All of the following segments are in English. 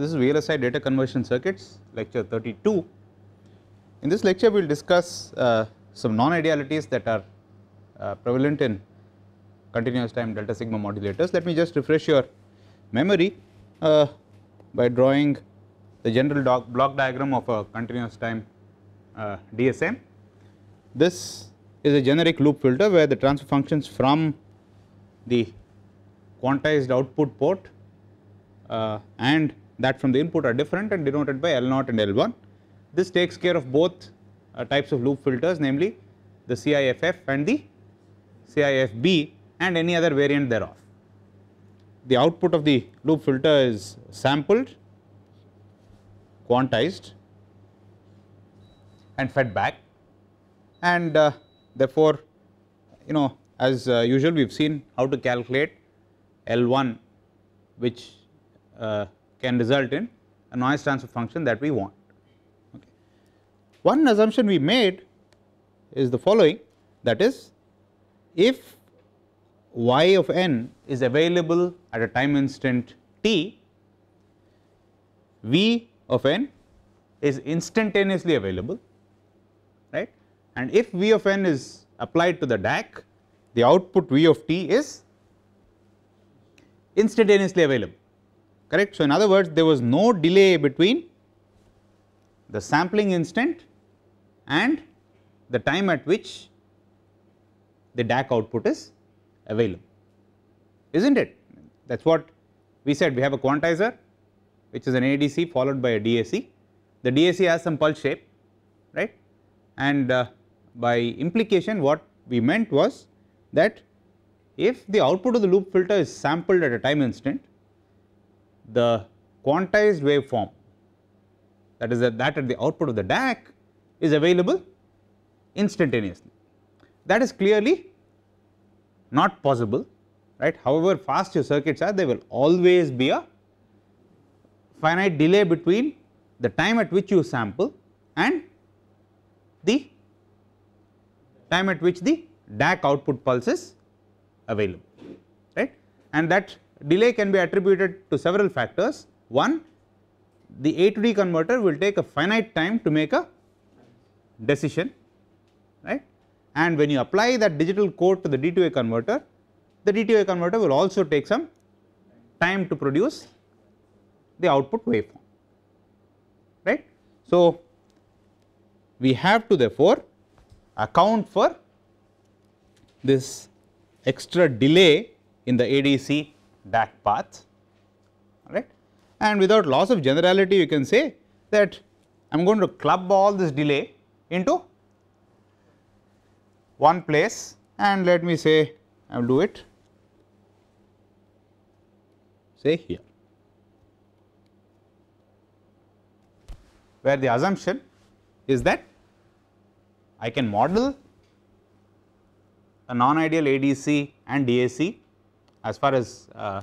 This is VLSI data conversion circuits lecture 32. In this lecture we will discuss uh, some non-idealities that are uh, prevalent in continuous time delta sigma modulators. Let me just refresh your memory uh, by drawing the general block diagram of a continuous time uh, DSM. This is a generic loop filter where the transfer functions from the quantized output port uh, and that from the input are different and denoted by L0 and L1. This takes care of both uh, types of loop filters namely the CIFF and the CIFB and any other variant thereof. The output of the loop filter is sampled, quantized and fed back and uh, therefore, you know as uh, usual we have seen how to calculate L1 which uh, can result in a noise transfer function that we want. Okay. One assumption we made is the following that is if y of n is available at a time instant t, v of n is instantaneously available right and if v of n is applied to the DAC, the output v of t is instantaneously available correct. So, in other words there was no delay between the sampling instant and the time at which the DAC output is available, is not it? That is what we said we have a quantizer which is an ADC followed by a DAC. The DAC has some pulse shape right and uh, by implication what we meant was that if the output of the loop filter is sampled at a time instant the quantized waveform that is that at the output of the DAC is available instantaneously. That is clearly not possible right. However fast your circuits are there will always be a finite delay between the time at which you sample and the time at which the DAC output pulse is available right and that delay can be attributed to several factors. One, the A to D converter will take a finite time to make a decision, right. And when you apply that digital code to the D to A converter, the D to A converter will also take some time to produce the output waveform, right. So, we have to therefore account for this extra delay in the ADC DAC path right. And without loss of generality you can say that I am going to club all this delay into one place and let me say I will do it say here where the assumption is that I can model a non-ideal ADC and DAC as far as uh,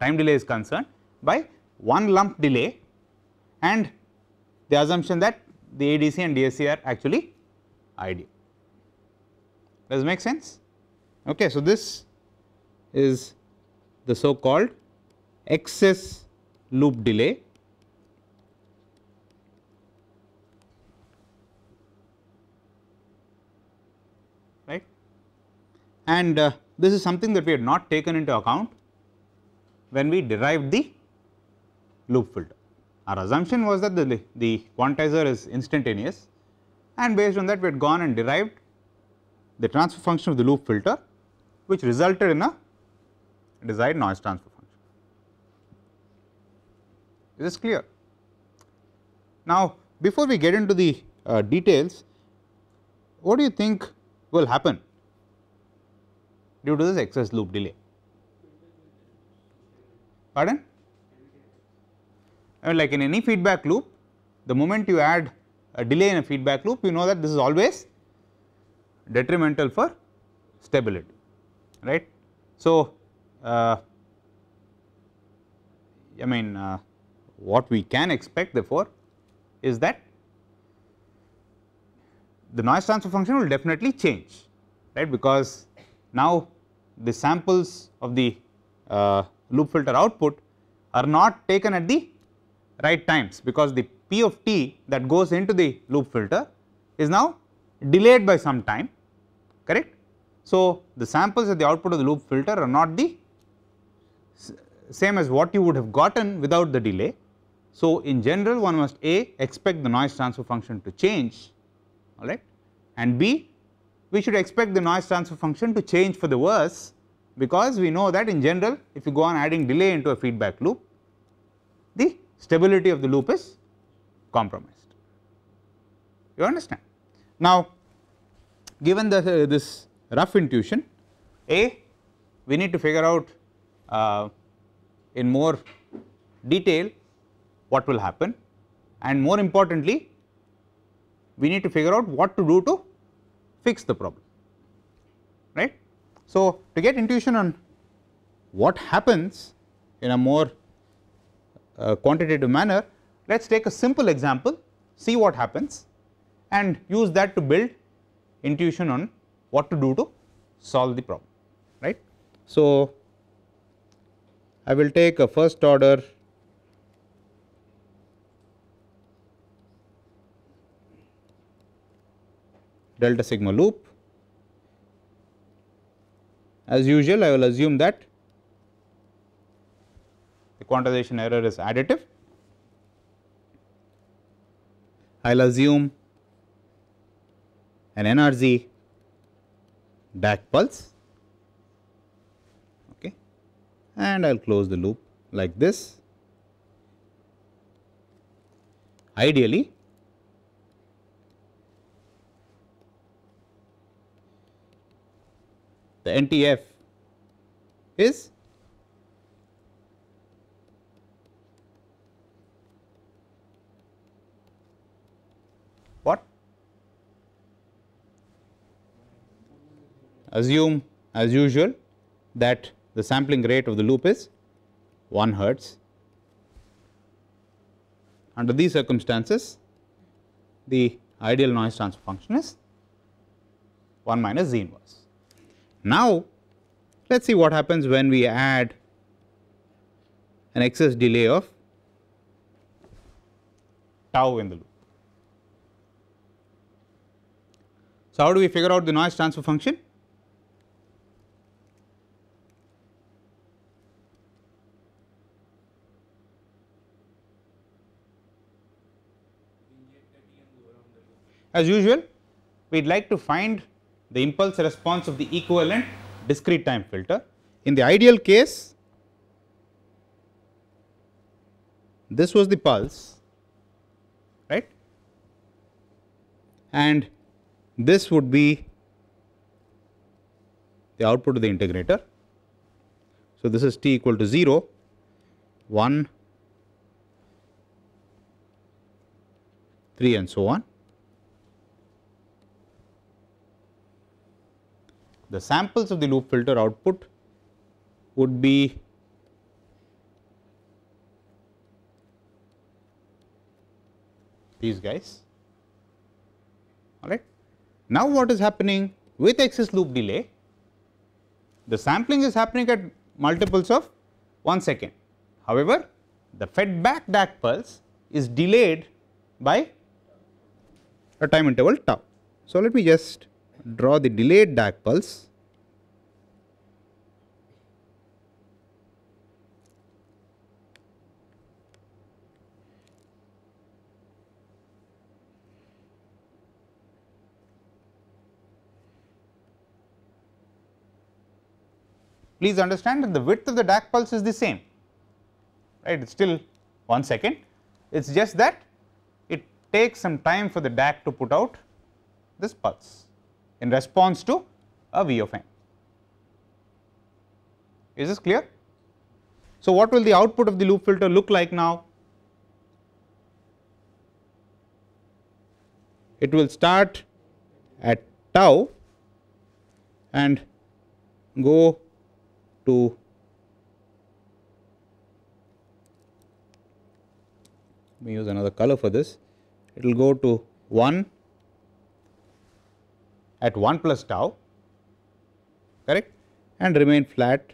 time delay is concerned by one lump delay and the assumption that the ADC and DSC are actually ideal. Does it make sense? Okay, so this is the so called excess loop delay right and uh, this is something that we had not taken into account when we derived the loop filter. Our assumption was that the, the quantizer is instantaneous and based on that we had gone and derived the transfer function of the loop filter which resulted in a desired noise transfer function. Is this clear? Now, before we get into the uh, details, what do you think will happen due to this excess loop delay. Pardon? I mean like in any feedback loop, the moment you add a delay in a feedback loop, you know that this is always detrimental for stability, right. So, uh, I mean uh, what we can expect therefore is that the noise transfer function will definitely change right because now the samples of the uh, loop filter output are not taken at the right times because the p of t that goes into the loop filter is now delayed by some time correct. So, the samples at the output of the loop filter are not the same as what you would have gotten without the delay. So, in general one must a expect the noise transfer function to change alright and b we should expect the noise transfer function to change for the worse because we know that in general if you go on adding delay into a feedback loop the stability of the loop is compromised you understand now given the, uh, this rough intuition a we need to figure out uh, in more detail what will happen and more importantly we need to figure out what to do to fix the problem right. So, to get intuition on what happens in a more uh, quantitative manner, let us take a simple example, see what happens and use that to build intuition on what to do to solve the problem, right. So, I will take a first order delta sigma loop. As usual, I will assume that the quantization error is additive. I will assume an NRZ DAC pulse okay, and I will close the loop like this. Ideally, the NTF is what? Assume as usual that the sampling rate of the loop is 1 hertz. Under these circumstances, the ideal noise transfer function is 1 minus z inverse. Now, let's see what happens when we add an excess delay of tau in the loop. So, how do we figure out the noise transfer function? As usual, we would like to find the impulse response of the equivalent discrete time filter. In the ideal case, this was the pulse, right, and this would be the output of the integrator. So, this is t equal to 0, 1, 3 and so on. the samples of the loop filter output would be these guys all right. Now, what is happening with excess loop delay? The sampling is happening at multiples of 1 second. However, the fed back DAC pulse is delayed by a time interval tau. So, let me just draw the delayed DAC pulse. Please understand that the width of the DAC pulse is the same, right? It is still 1 second. It is just that it takes some time for the DAC to put out this pulse in response to a V of n. Is this clear? So, what will the output of the loop filter look like now? It will start at tau and go to let me use another color for this it will go to 1 at 1 plus tau correct and remain flat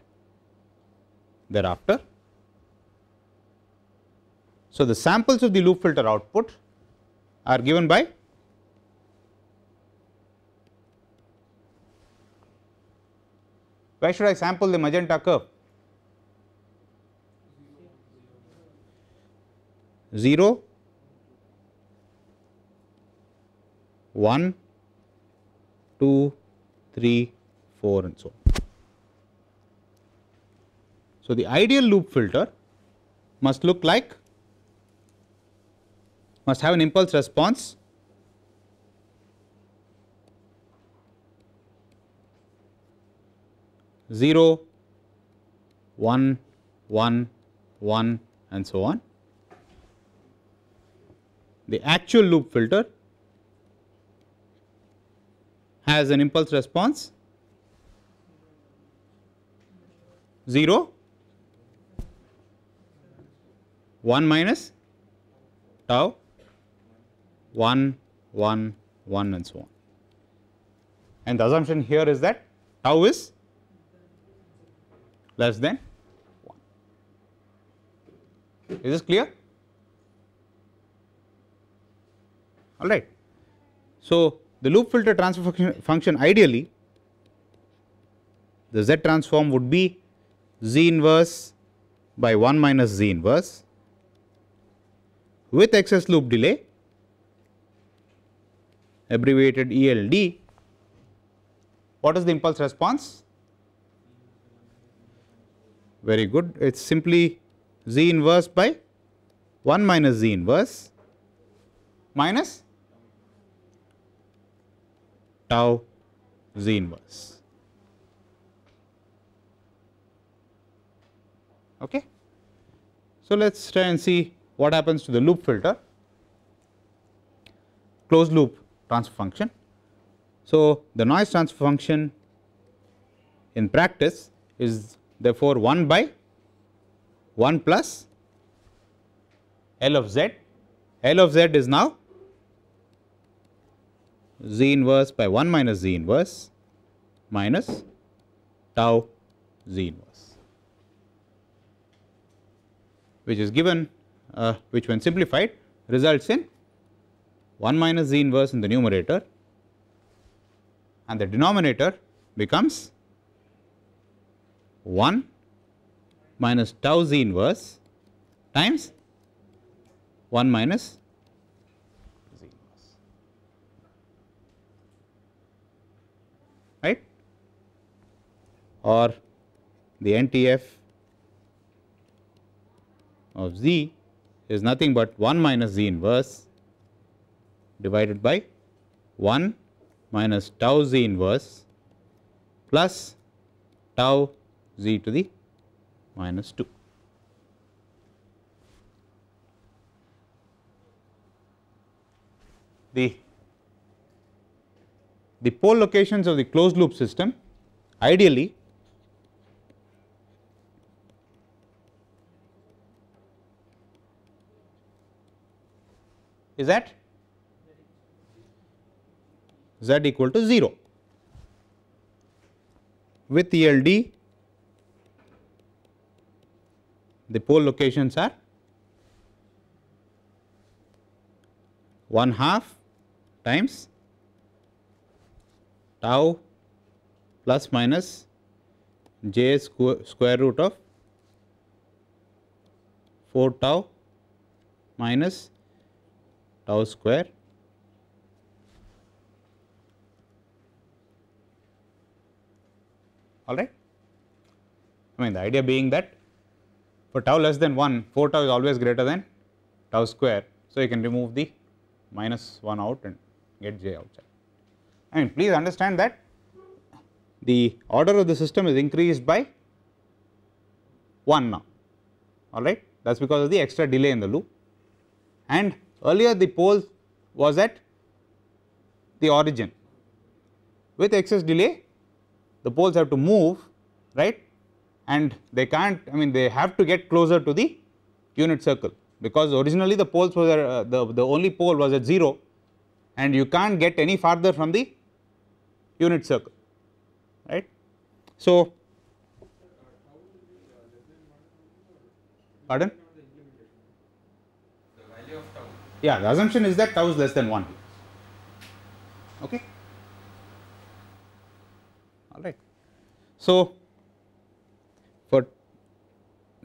thereafter. So, the samples of the loop filter output are given by why should I sample the magenta curve? 0, 1, 2, 3, 4 and so on. So, the ideal loop filter must look like must have an impulse response Zero, one, one, one, and so on. The actual loop filter has an impulse response 0, 1 minus tau, 1, 1, 1 and so on. And the assumption here is that tau is less than 1. Is this clear? All right. So, the loop filter transfer function, function ideally the Z transform would be Z inverse by 1 minus Z inverse with excess loop delay abbreviated ELD what is the impulse response? Very good. It is simply z inverse by 1 minus z inverse minus tau z inverse. Okay. So, let us try and see what happens to the loop filter, closed loop transfer function. So, the noise transfer function in practice is therefore 1 by 1 plus L of z. L of z is now z inverse by 1 minus z inverse minus tau z inverse, which is given, uh, which when simplified results in 1 minus z inverse in the numerator and the denominator becomes 1 minus tau z inverse times 1 minus or the NTF of z is nothing but 1 minus z inverse divided by 1 minus tau z inverse plus tau z to the minus 2. The, the pole locations of the closed loop system ideally is at z equal to 0 with ELD the pole locations are 1 half times tau plus minus j square, square root of 4 tau minus tau square all right. I mean the idea being that for tau less than 1, 4 tau is always greater than tau square. So, you can remove the minus 1 out and get j outside. I mean please understand that the order of the system is increased by 1 now, all right. That is because of the extra delay in the loop and Earlier the pole was at the origin. With excess delay the poles have to move right and they can't I mean they have to get closer to the unit circle because originally the poles were uh, the, the only pole was at 0 and you can't get any farther from the unit circle right. So, pardon? yeah the assumption is that tau is less than 1 okay all right so for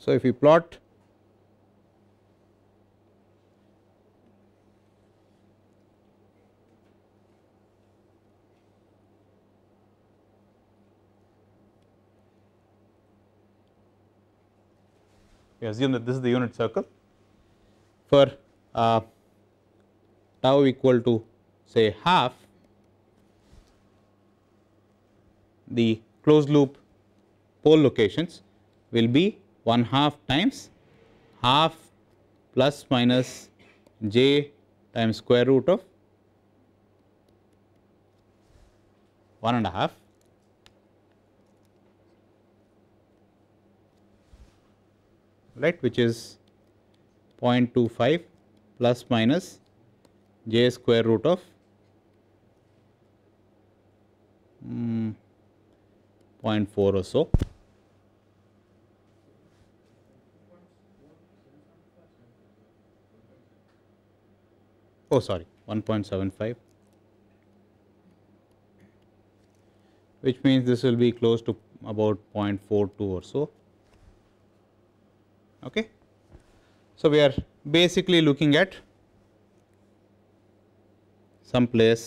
so if you plot we assume that this is the unit circle for uh, tau equal to say half the closed loop pole locations will be 1 half times half plus minus j times square root of 1 and a half right which is 0.25 plus minus j square root of um, 0.4 or so. Oh sorry 1.75 which means this will be close to about 0.42 or so. Okay. So, we are basically looking at some place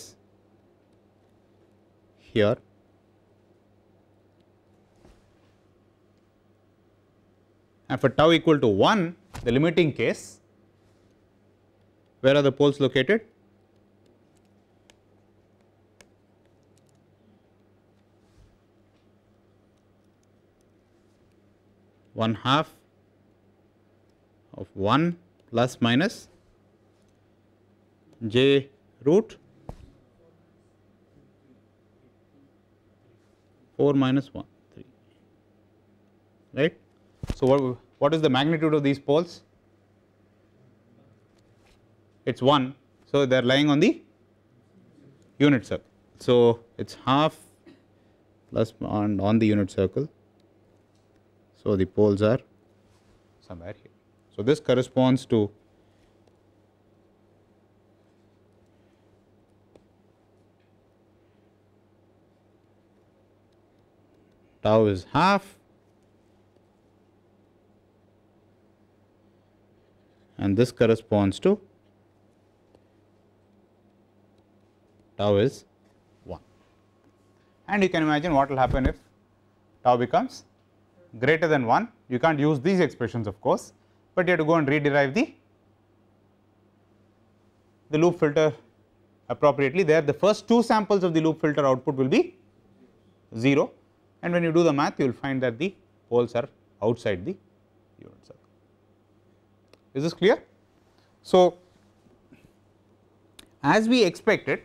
here and for tau equal to 1 the limiting case where are the poles located one half of 1 plus minus j root 4 minus 1 3 right. So, what, what is the magnitude of these poles? It is 1. So, they are lying on the unit circle. So, it is half plus on the unit circle. So, the poles are somewhere here. So, this corresponds to tau is half and this corresponds to tau is 1. And you can imagine what will happen if tau becomes greater than 1. You can't use these expressions of course, but you have to go and rederive the, the loop filter appropriately there. The first two samples of the loop filter output will be 0 and when you do the math you will find that the poles are outside the unit circle. Is this clear? So, as we expected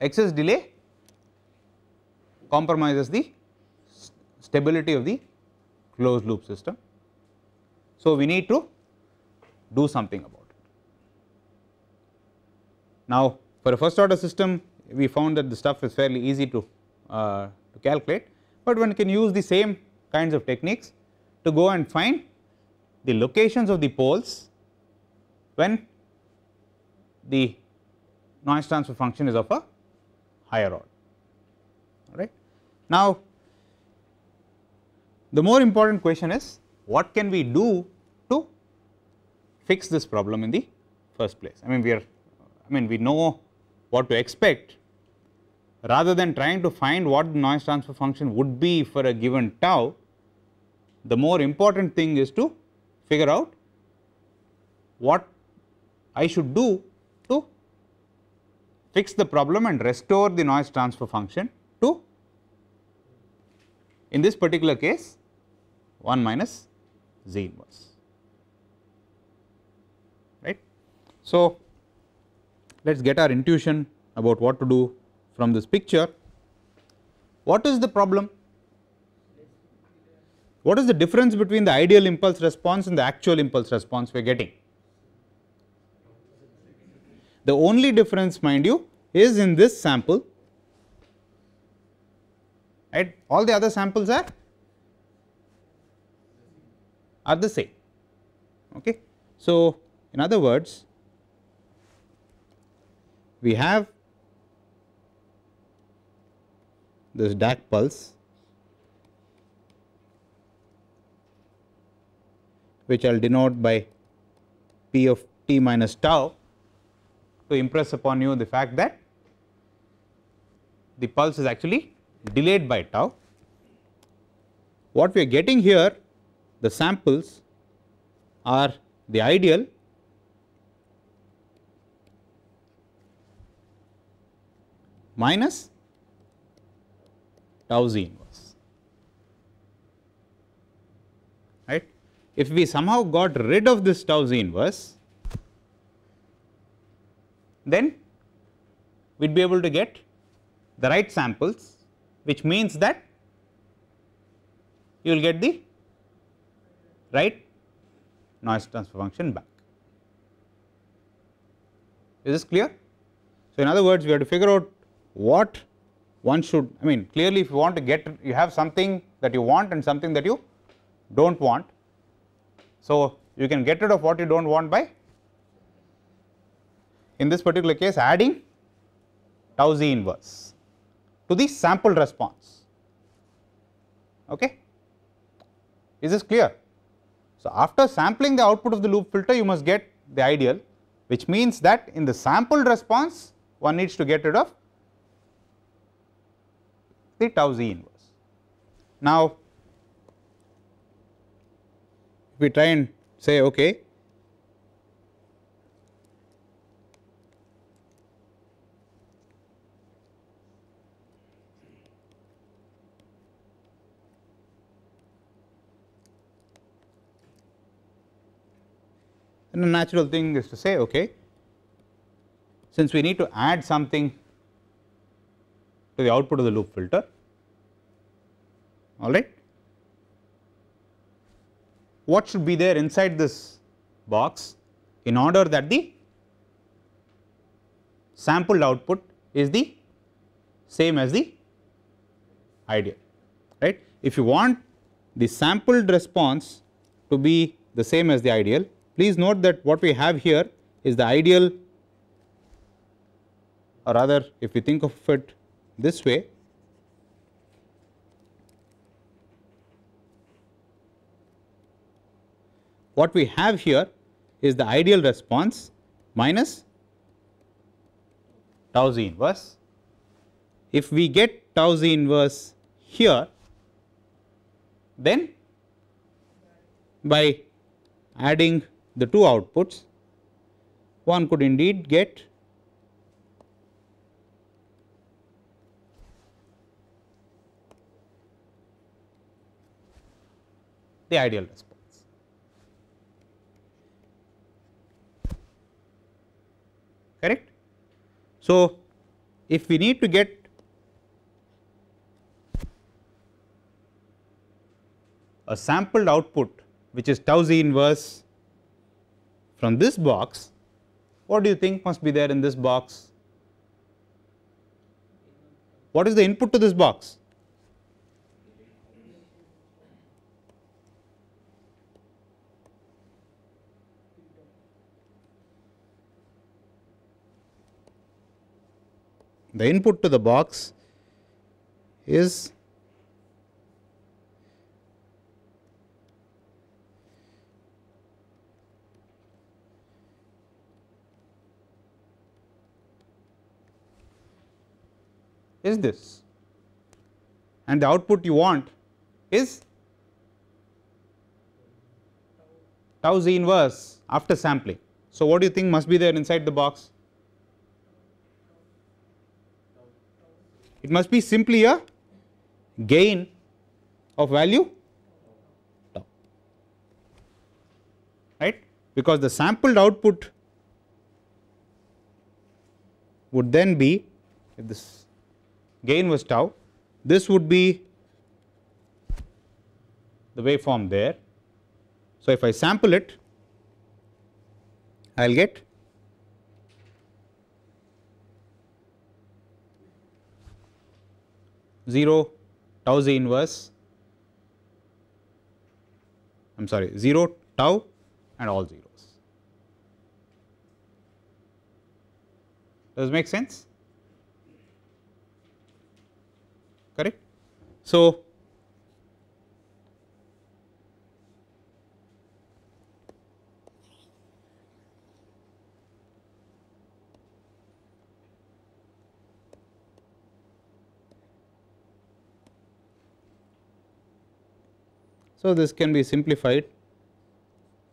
excess delay compromises the stability of the closed loop system. So, we need to do something about it. Now, for a first order system we found that the stuff is fairly easy to uh, to calculate, but one can use the same kinds of techniques to go and find the locations of the poles when the noise transfer function is of a higher order. All right. Now, the more important question is what can we do to fix this problem in the first place. I mean, we are I mean, we know what to expect, rather than trying to find what the noise transfer function would be for a given tau, the more important thing is to figure out what I should do to fix the problem and restore the noise transfer function to in this particular case 1 minus z inverse right. So, let us get our intuition about what to do from this picture, what is the problem? What is the difference between the ideal impulse response and the actual impulse response we are getting? The only difference mind you is in this sample, right? all the other samples are, are the same. Okay? So, in other words, we have this DAC pulse which I will denote by P of t minus tau to impress upon you the fact that the pulse is actually delayed by tau. What we are getting here the samples are the ideal minus tau z inverse. Right? If we somehow got rid of this tau z inverse, then we would be able to get the right samples, which means that you will get the right noise transfer function back. Is this clear? So, in other words, we have to figure out what one should I mean clearly if you want to get you have something that you want and something that you do not want. So, you can get rid of what you do not want by in this particular case adding tau z inverse to the sample response. Okay. Is this clear? So, after sampling the output of the loop filter you must get the ideal which means that in the sampled response one needs to get rid of the tau z inverse. Now, if we try and say okay, then the natural thing is to say okay, since we need to add something to the output of the loop filter, all right. What should be there inside this box in order that the sampled output is the same as the ideal right. If you want the sampled response to be the same as the ideal please note that what we have here is the ideal or rather if you think of it this way what we have here is the ideal response minus tau z inverse. If we get tau z inverse here, then by adding the two outputs, one could indeed get the ideal response. So, if we need to get a sampled output which is tau z inverse from this box, what do you think must be there in this box? What is the input to this box? the input to the box is is this and the output you want is tau z inverse after sampling. So, what do you think must be there inside the box? It must be simply a gain of value tau, right? Because the sampled output would then be, if this gain was tau, this would be the waveform there. So, if I sample it, I will get 0 tau z inverse I am sorry 0 tau and all zeros. Does make sense? Correct? So, So, this can be simplified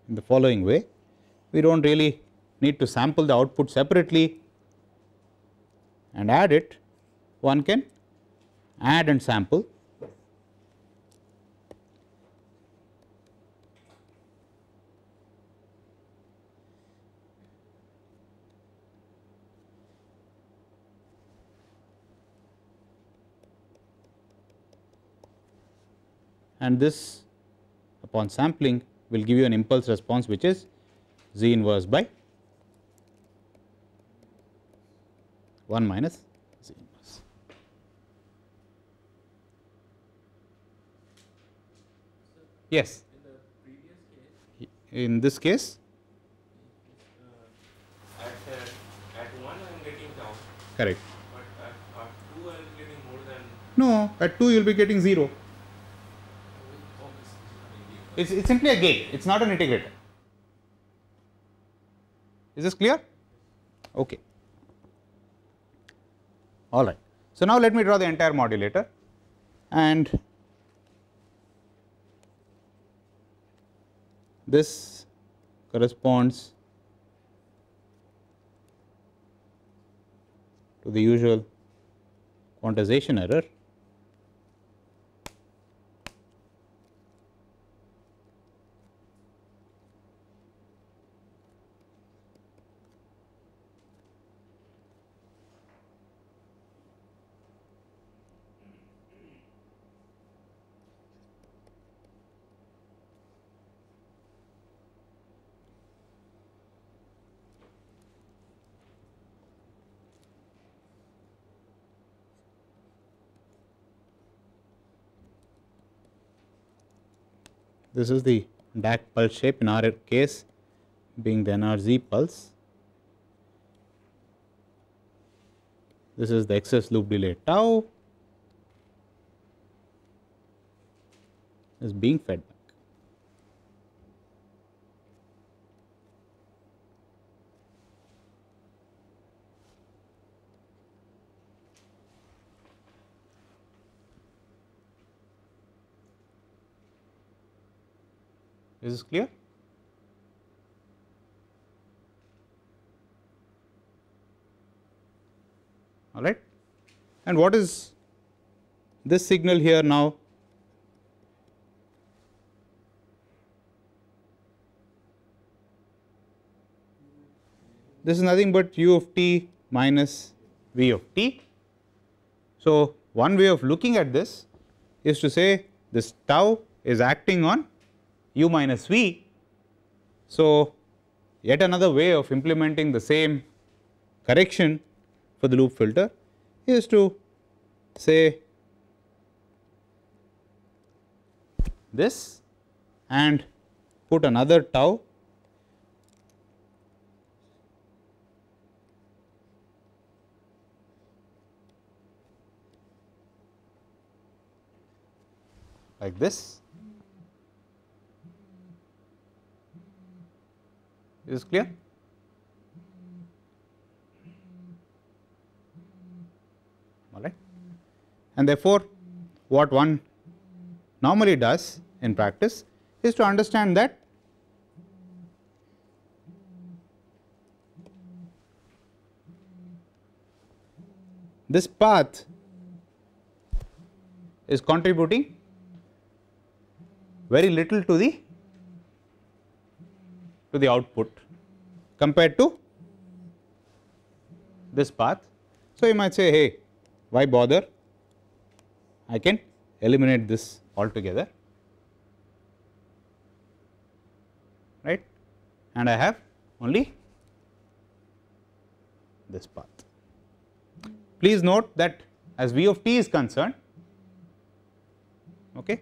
in the following way. We do not really need to sample the output separately and add it, one can add and sample. and this upon sampling will give you an impulse response which is z inverse by 1 minus z inverse. Yes. In this case, correct. No, at 2 you will be getting 0. It's, it's simply a gate. it is not an integrator. Is this clear? Okay. All right. So, now let me draw the entire modulator and this corresponds to the usual quantization error this is the back pulse shape in our case being the NRZ pulse. This is the excess loop delay tau is being fed Is this clear? All right. And what is this signal here now? This is nothing but u of t minus v of t. So, one way of looking at this is to say this tau is acting on u minus v. So, yet another way of implementing the same correction for the loop filter is to say this and put another tau like this Is clear? All right. And therefore, what one normally does in practice is to understand that this path is contributing very little to the to the output compared to this path. So, you might say hey why bother I can eliminate this altogether right and I have only this path. Please note that as v of t is concerned okay,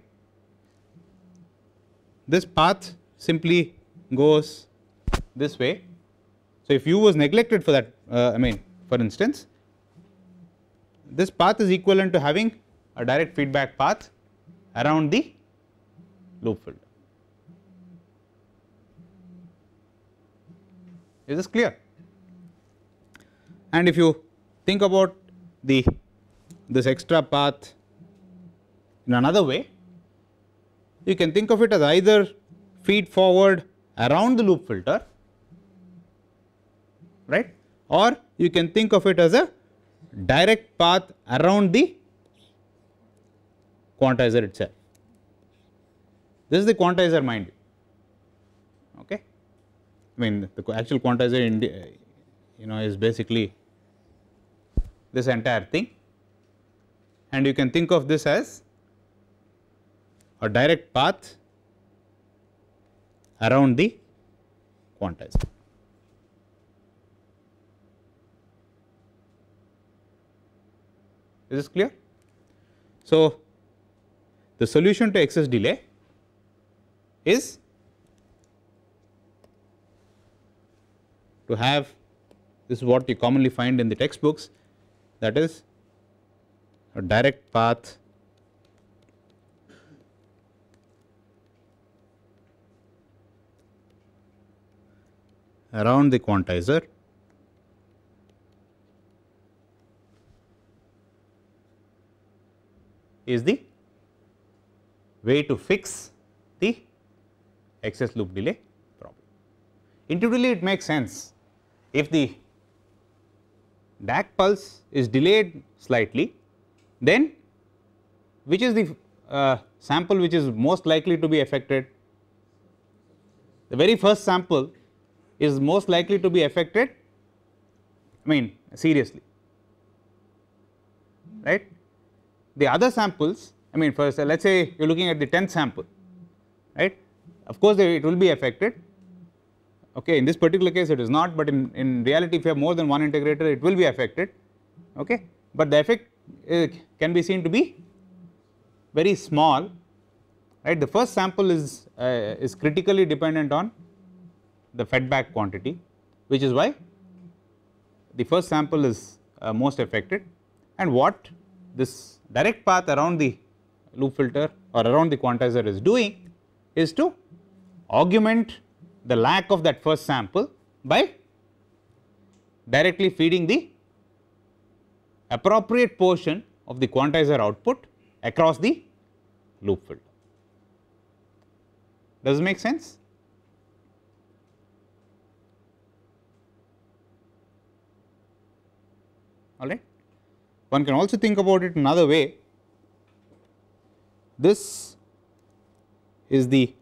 this path simply goes this way. So, if u was neglected for that uh, I mean for instance this path is equivalent to having a direct feedback path around the loop filter. Is this clear? And if you think about the this extra path in another way, you can think of it as either feed forward around the loop filter right or you can think of it as a direct path around the quantizer itself. This is the quantizer mind okay. I mean the actual quantizer in the, you know is basically this entire thing and you can think of this as a direct path around the quantizer. Is this clear? So, the solution to excess delay is to have this is what you commonly find in the textbooks that is a direct path around the quantizer is the way to fix the excess loop delay problem. Intuitively it makes sense if the DAC pulse is delayed slightly then which is the uh, sample which is most likely to be affected. The very first sample is most likely to be affected I mean seriously right. The other samples I mean first let us say you are looking at the 10th sample right of course it will be affected okay in this particular case it is not but in, in reality if you have more than one integrator it will be affected okay but the effect uh, can be seen to be very small right the first sample is uh, is critically dependent on the feedback quantity which is why the first sample is uh, most affected and what this direct path around the loop filter or around the quantizer is doing is to augment the lack of that first sample by directly feeding the appropriate portion of the quantizer output across the loop filter. Does it make sense? all right. One can also think about it another way. This is the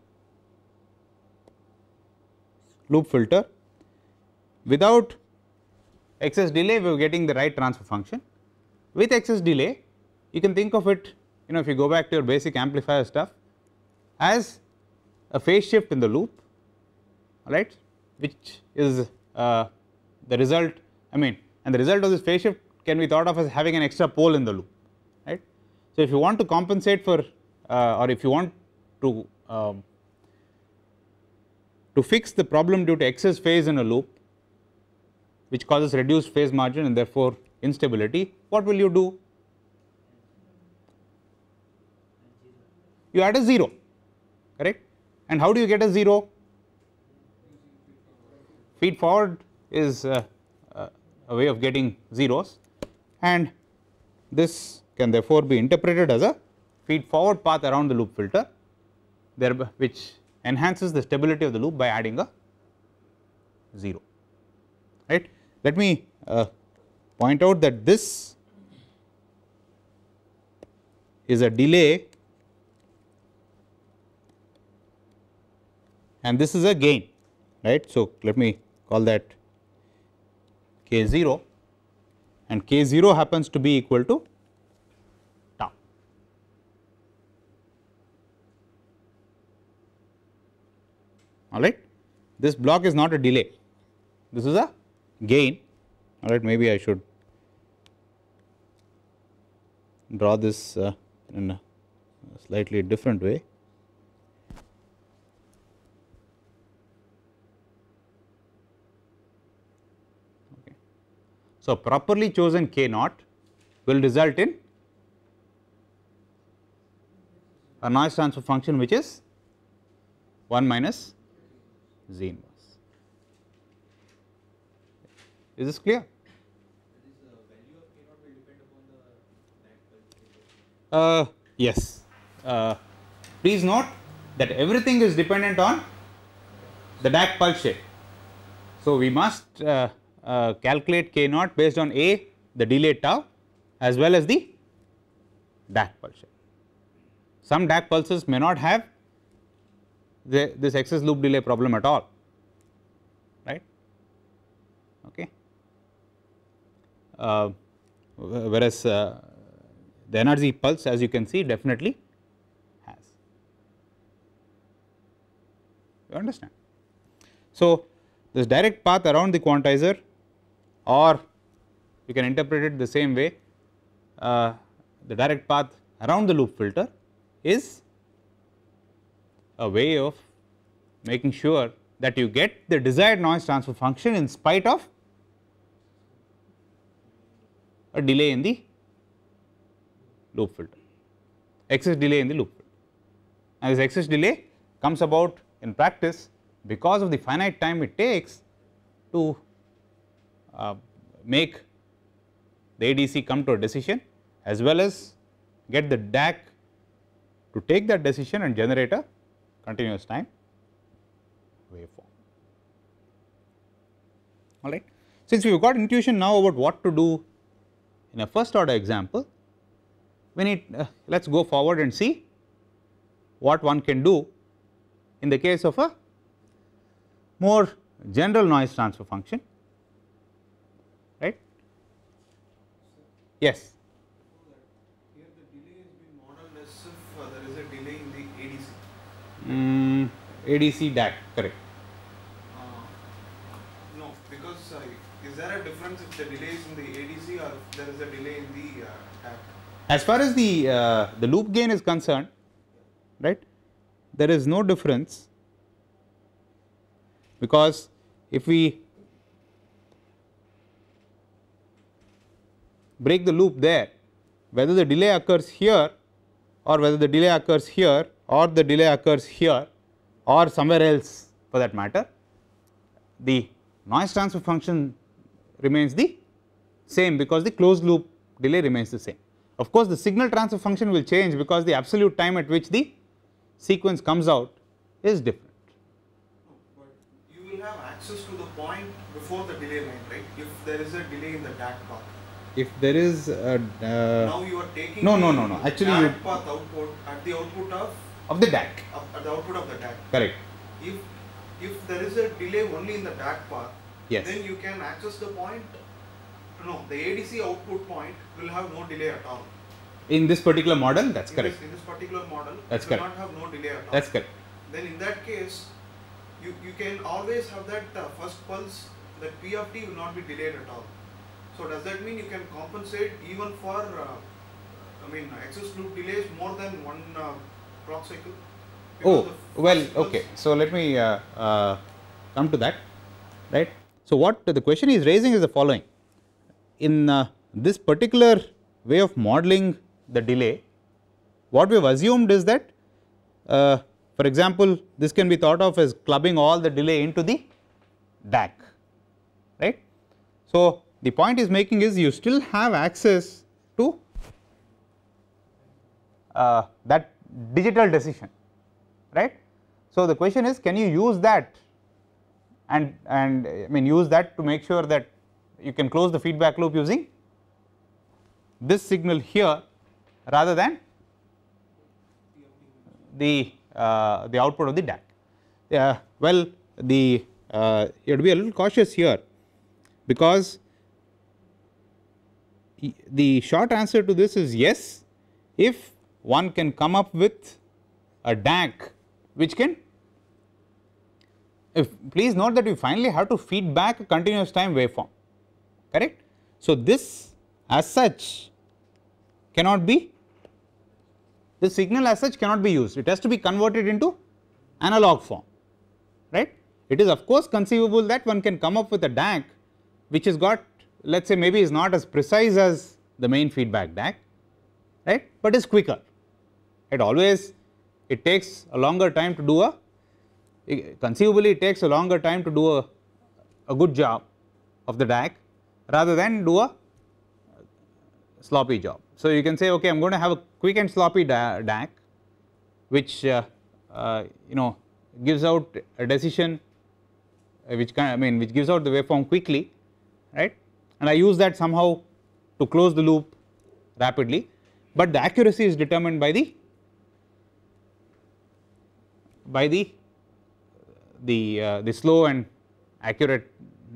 loop filter. Without excess delay, we are getting the right transfer function. With excess delay, you can think of it, you know, if you go back to your basic amplifier stuff, as a phase shift in the loop, all right, which is uh, the result. I mean, and the result of this phase shift can be thought of as having an extra pole in the loop right. So, if you want to compensate for uh, or if you want to um, to fix the problem due to excess phase in a loop which causes reduced phase margin and therefore instability, what will you do? You add a 0 correct and how do you get a 0? Feed forward is uh, uh, a way of getting zeros and this can therefore be interpreted as a feed forward path around the loop filter there which enhances the stability of the loop by adding a 0 right. Let me uh, point out that this is a delay and this is a gain right. So, let me call that k 0 and k 0 happens to be equal to tau. All right. This block is not a delay, this is a gain. All right, maybe I should draw this uh, in a slightly different way. So, properly chosen K naught will result in a noise transfer function which is 1 minus z inverse. Is this clear? Uh, yes. Uh, please note that everything is dependent on the DAC pulse shape. So, we must uh, uh, calculate k naught based on A the delay tau as well as the DAC pulse. Some DAC pulses may not have the, this excess loop delay problem at all right okay uh, whereas uh, the energy pulse as you can see definitely has you understand so this direct path around the quantizer or you can interpret it the same way uh, the direct path around the loop filter is a way of making sure that you get the desired noise transfer function in spite of a delay in the loop filter, excess delay in the loop filter. And this excess delay comes about in practice because of the finite time it takes to uh, make the ADC come to a decision as well as get the DAC to take that decision and generate a continuous time waveform. All right. Since we have got intuition now about what to do in a first order example, we need uh, let us go forward and see what one can do in the case of a more general noise transfer function Yes. Here the delay has been modeled as if uh, there is a delay in the ADC. Mm, ADC DAC, correct. Uh, no, because uh, is there a difference if the delay is in the ADC or if there is a delay in the DAC? As far as the, the loop gain is concerned, right, there is no difference because if we break the loop there whether the delay occurs here or whether the delay occurs here or the delay occurs here or somewhere else for that matter the noise transfer function remains the same because the closed loop delay remains the same. Of course, the signal transfer function will change because the absolute time at which the sequence comes out is different. But you will have access to the point before the delay line, right? If there is a delay in the DAC part if there is a uh, now you are taking no no no no actually you path output at the output of of the DAC of, at the output of the DAC correct if if there is a delay only in the DAC path yes then you can access the point no the ADC output point will have no delay at all in this particular model that's in correct this, in this particular model that's correct not have no delay at all that's correct then in that case you you can always have that uh, first pulse that P of t will not be delayed at all so does that mean you can compensate even for, uh, I mean, access loop delays more than one clock uh, cycle? Oh, because oh, well, okay. So let me uh, come to that, right. So what the question is raising is the following. In this particular way of modeling the delay, what we have assumed is that uh, for example, this can be thought of as clubbing all the delay into the DAC, right. So, the point is making is you still have access to uh, that digital decision, right. So, the question is can you use that and, and I mean use that to make sure that you can close the feedback loop using this signal here rather than the, uh, the output of the DAC. Uh, well, the uh, you have to be a little cautious here because the short answer to this is yes, if one can come up with a DAC which can if, please note that we finally have to feed back a continuous time waveform correct. So, this as such cannot be the signal as such cannot be used it has to be converted into analog form right. It is of course conceivable that one can come up with a DAC which has got let us say maybe is not as precise as the main feedback DAC, right, but is quicker. It always it takes a longer time to do a conceivably it takes a longer time to do a, a good job of the DAC rather than do a sloppy job. So, you can say okay I am going to have a quick and sloppy DAC which uh, uh, you know gives out a decision uh, which kind I mean which gives out the waveform quickly right and I use that somehow to close the loop rapidly, but the accuracy is determined by the by the the uh, the slow and accurate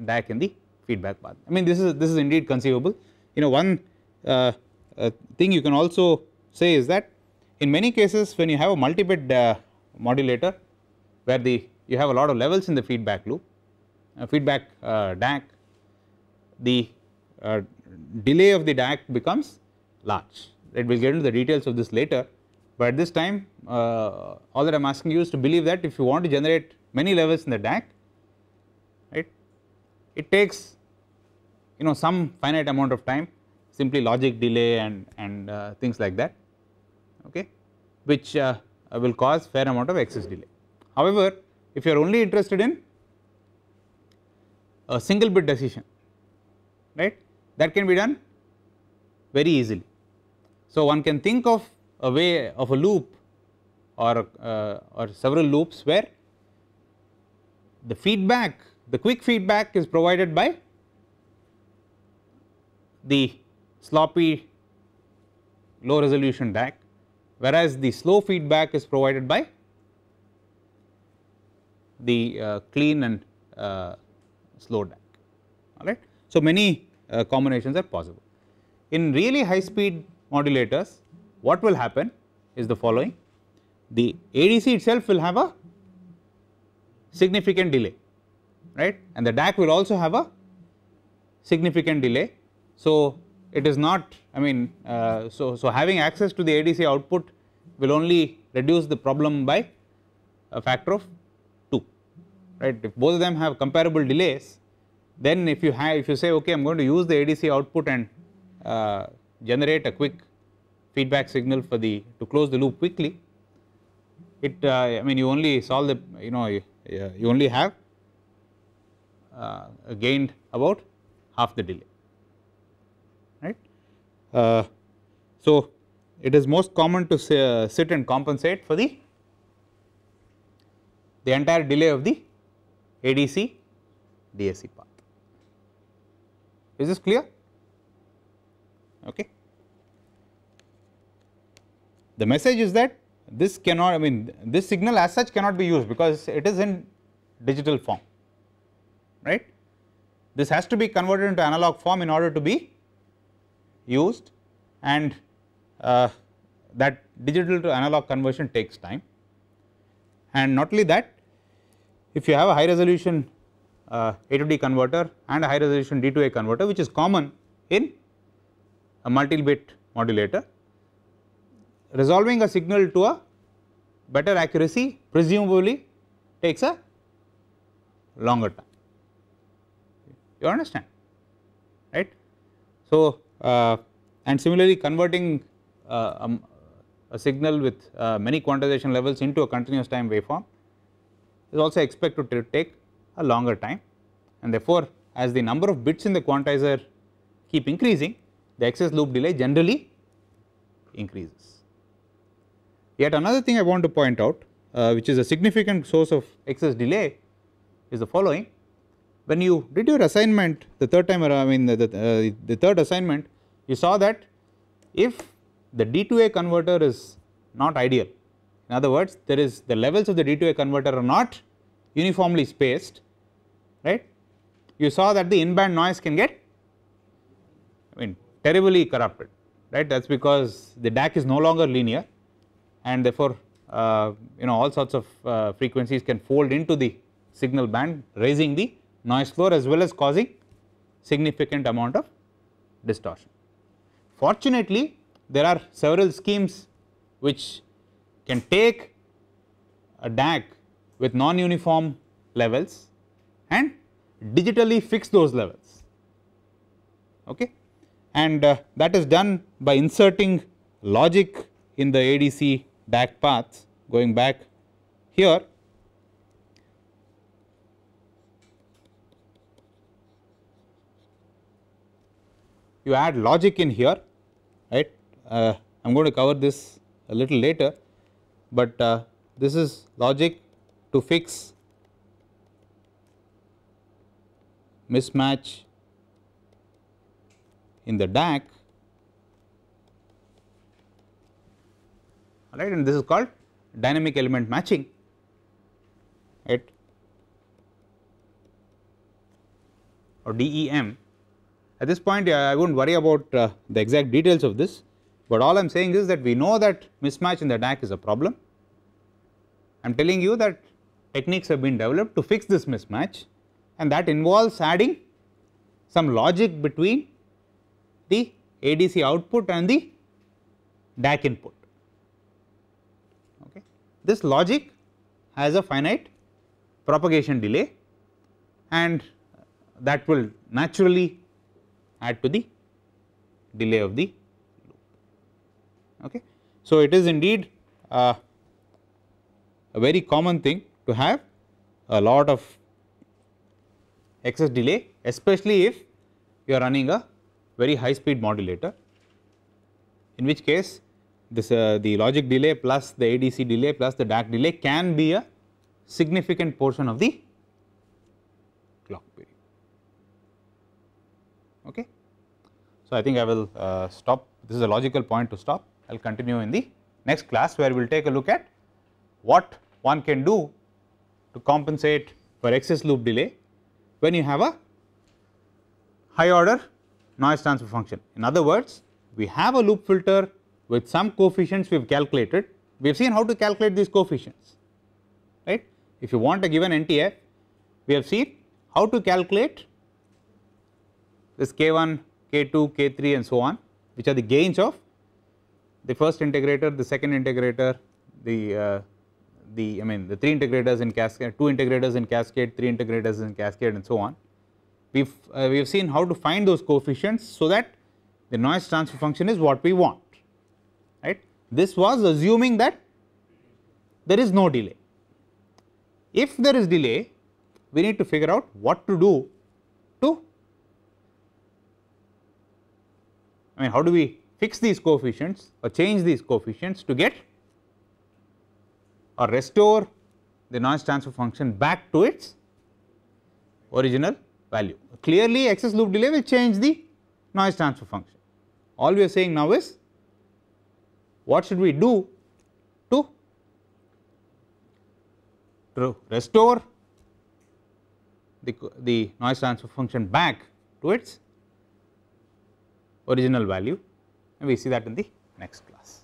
DAC in the feedback path. I mean this is this is indeed conceivable. You know one uh, uh, thing you can also say is that in many cases when you have a multi-bit uh, modulator where the you have a lot of levels in the feedback loop, uh, feedback uh, DAC the uh, delay of the DAC becomes large. Right? We will get into the details of this later, but at this time uh, all that I am asking you is to believe that if you want to generate many levels in the DAC, right, it takes you know some finite amount of time simply logic delay and, and uh, things like that okay, which uh, will cause fair amount of excess delay. However, if you are only interested in a single bit decision right that can be done very easily. So, one can think of a way of a loop or, uh, or several loops where the feedback the quick feedback is provided by the sloppy low resolution DAC whereas the slow feedback is provided by the uh, clean and uh, slow DAC all right. So, many uh, combinations are possible. In really high speed modulators, what will happen is the following. The ADC itself will have a significant delay, right and the DAC will also have a significant delay. So, it is not I mean uh, so, so having access to the ADC output will only reduce the problem by a factor of 2 right if both of them have comparable delays then if you have, if you say okay, I'm going to use the ADC output and uh, generate a quick feedback signal for the to close the loop quickly. It uh, I mean you only solve the you know you, you only have uh, gained about half the delay, right? Uh, so it is most common to say, sit and compensate for the the entire delay of the ADC DAC part. Is this clear? Okay. The message is that this cannot, I mean, this signal as such cannot be used because it is in digital form, right. This has to be converted into analog form in order to be used and uh, that digital to analog conversion takes time. And not only that, if you have a high resolution uh, A to D converter and a high resolution D to A converter which is common in a multi bit modulator. Resolving a signal to a better accuracy presumably takes a longer time. You understand, right? So, uh, and similarly converting uh, um, a signal with uh, many quantization levels into a continuous time waveform is also expected to take a longer time and therefore, as the number of bits in the quantizer keep increasing the excess loop delay generally increases. Yet another thing I want to point out uh, which is a significant source of excess delay is the following. When you did your assignment the third time around, I mean the, the, uh, the third assignment you saw that if the D2A converter is not ideal in other words there is the levels of the D2A converter are not uniformly spaced, right. You saw that the in-band noise can get I mean terribly corrupted, right. That is because the DAC is no longer linear and therefore, uh, you know all sorts of uh, frequencies can fold into the signal band raising the noise floor as well as causing significant amount of distortion. Fortunately, there are several schemes which can take a DAC with non-uniform levels and digitally fix those levels. Okay? And uh, that is done by inserting logic in the ADC DAC path going back here. You add logic in here, right. Uh, I am going to cover this a little later, but uh, this is logic to fix mismatch in the DAC all right and this is called dynamic element matching or DEM. At this point I would not worry about uh, the exact details of this, but all I am saying is that we know that mismatch in the DAC is a problem. I am telling you that techniques have been developed to fix this mismatch and that involves adding some logic between the ADC output and the DAC input. Okay. This logic has a finite propagation delay and that will naturally add to the delay of the loop. Okay. So, it is indeed uh, a very common thing to have a lot of excess delay especially if you are running a very high speed modulator in which case this uh, the logic delay plus the ADC delay plus the DAC delay can be a significant portion of the clock period. Okay. So, I think I will uh, stop this is a logical point to stop I will continue in the next class where we will take a look at what one can do to compensate for excess loop delay when you have a high order noise transfer function. In other words, we have a loop filter with some coefficients we have calculated, we have seen how to calculate these coefficients, right. If you want a given NTF, we have seen how to calculate this K1, K2, K3 and so on, which are the gains of the first integrator, the second integrator, the uh, the I mean the three integrators in cascade, two integrators in cascade, three integrators in cascade and so on. We have uh, we have seen how to find those coefficients so that the noise transfer function is what we want right. This was assuming that there is no delay. If there is delay we need to figure out what to do to I mean how do we fix these coefficients or change these coefficients to get or restore the noise transfer function back to its original value. Clearly excess loop delay will change the noise transfer function. All we are saying now is what should we do to, to restore the, the noise transfer function back to its original value and we see that in the next class.